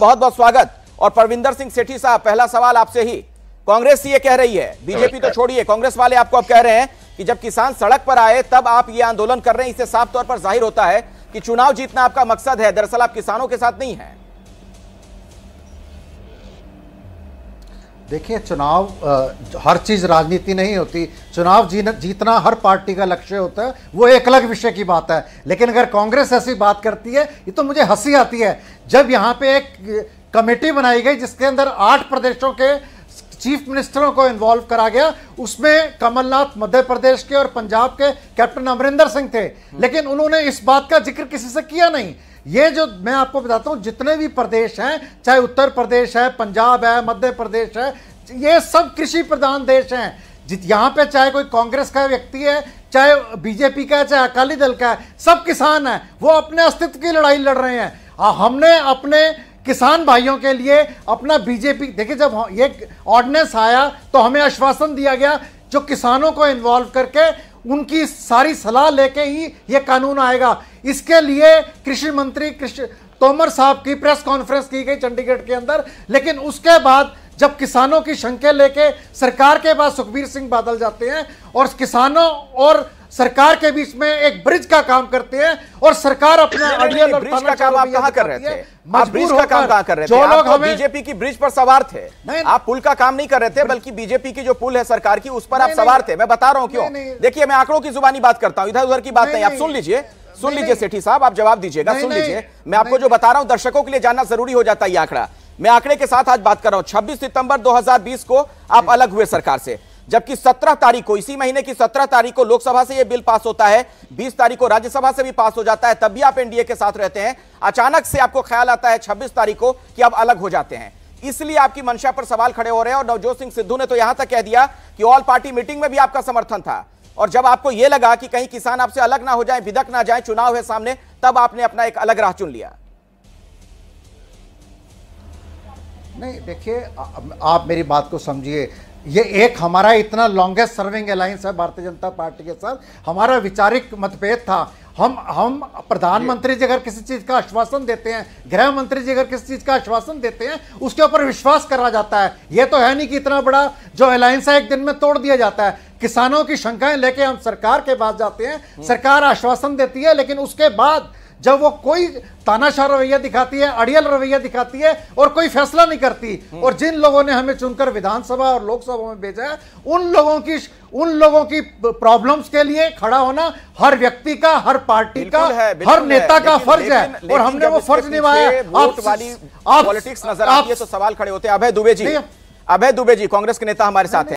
बहुत बहुत स्वागत और परविंदर सिंह सेठी साहब पहला सवाल आपसे ही कांग्रेस ये कह रही है बीजेपी तो छोड़िए कांग्रेस वाले आपको अब कह रहे हैं कि जब किसान सड़क पर आए तब आप ये आंदोलन कर रहे हैं इससे साफ तौर पर जाहिर होता है कि चुनाव जीतना आपका मकसद है दरअसल आप किसानों के साथ नहीं है देखिए चुनाव हर चीज़ राजनीति नहीं होती चुनाव जीन जीतना हर पार्टी का लक्ष्य होता है वो एक अलग विषय की बात है लेकिन अगर कांग्रेस ऐसी बात करती है ये तो मुझे हंसी आती है जब यहाँ पे एक कमेटी बनाई गई जिसके अंदर आठ प्रदेशों के चीफ मिनिस्टरों को इन्वॉल्व करा गया उसमें कमलनाथ मध्य प्रदेश के और पंजाब के कैप्टन अमरिंदर सिंह थे लेकिन उन्होंने इस बात का जिक्र किसी से किया नहीं ये जो मैं आपको बताता हूँ जितने भी प्रदेश हैं चाहे उत्तर प्रदेश है पंजाब है मध्य प्रदेश है ये सब कृषि प्रधान देश हैं जित यहाँ पे चाहे कोई कांग्रेस का व्यक्ति है चाहे बीजेपी का है चाहे अकाली दल का है सब किसान है वो अपने अस्तित्व की लड़ाई लड़ रहे हैं हमने अपने किसान भाइयों के लिए अपना बीजेपी देखिए जब ये ऑर्डिनेंस आया तो हमें आश्वासन दिया गया जो किसानों को इन्वॉल्व करके उनकी सारी सलाह लेके ही ये कानून आएगा इसके लिए कृषि मंत्री कृषि तोमर साहब की प्रेस कॉन्फ्रेंस की गई चंडीगढ़ के अंदर लेकिन उसके बाद जब किसानों की शंके लेके सरकार के पास सुखबीर सिंह बादल जाते हैं और किसानों और सरकार के बीच में एक ब्रिज का काम करते हैं और सरकार अपने अड़ियल और ब्रिज का काम आप कहां कर रहे थे आप ब्रिज का काम कहां कर रहे थे बीजेपी की ब्रिज पर सवार थे आप पुल का काम नहीं कर रहे थे बल्कि बीजेपी की जो पुल है सरकार की उस पर आप सवार थे मैं बता रहा हूं क्यों देखिए मैं आंकड़ों की जुबानी बात करता हूं इधर उधर की बात नहीं आप सुन लीजिए सुन लीजिए सेठी साहब आप जवाब दीजिएगा सुन लीजिए मैं आपको जो बता रहा हूँ दर्शकों के लिए जानना जरूरी हो जाता है ये आंकड़ा मैं आंकड़े के साथ आज बात कर रहा हूं 26 सितंबर 2020 को आप अलग हुए सरकार से जबकि 17 तारीख को इसी महीने की 17 तारीख को लोकसभा से यह बिल पास होता है 20 तारीख को राज्यसभा से भी पास हो जाता है तब भी आप एनडीए के साथ रहते हैं अचानक से आपको ख्याल आता है 26 तारीख को कि आप अलग हो जाते हैं इसलिए आपकी मंशा पर सवाल खड़े हो रहे हैं और नवजोत सिंह सिद्धू ने तो यहां तक कह दिया कि ऑल पार्टी मीटिंग में भी आपका समर्थन था और जब आपको यह लगा कि कहीं किसान आपसे अलग ना हो जाए विदक ना जाए चुनाव है सामने तब आपने अपना एक अलग राह चुन लिया नहीं देखिए आप मेरी बात को समझिए ये एक हमारा इतना लॉन्गेस्ट सर्विंग अलायंस है भारतीय जनता पार्टी के साथ हमारा विचारिक मतभेद था हम हम प्रधानमंत्री जी अगर किसी चीज़ का आश्वासन देते हैं गृह मंत्री जी अगर किसी चीज़ का आश्वासन देते हैं उसके ऊपर विश्वास करा जाता है ये तो है नहीं कि इतना बड़ा जो अलायंस है एक दिन में तोड़ दिया जाता है किसानों की शंकाएं लेके हम सरकार के पास जाते हैं सरकार आश्वासन देती है लेकिन उसके बाद जब वो कोई तानाशाह रवैया दिखाती है अड़ियल रवैया दिखाती है और कोई फैसला नहीं करती हम्म। और जिन लोगों ने हमें चुनकर विधानसभा और लोकसभा में भेजा है उन लोगों की उन लोगों की प्रॉब्लम्स के लिए खड़ा होना हर व्यक्ति का हर पार्टी का हर नेता का फर्ज है और हमने वो फर्ज निभाया पॉलिटिक्स नजर आती है तो सवाल खड़े होते हैं अभय दुबे जी अभय दुबे जी कांग्रेस के नेता हमारे साथ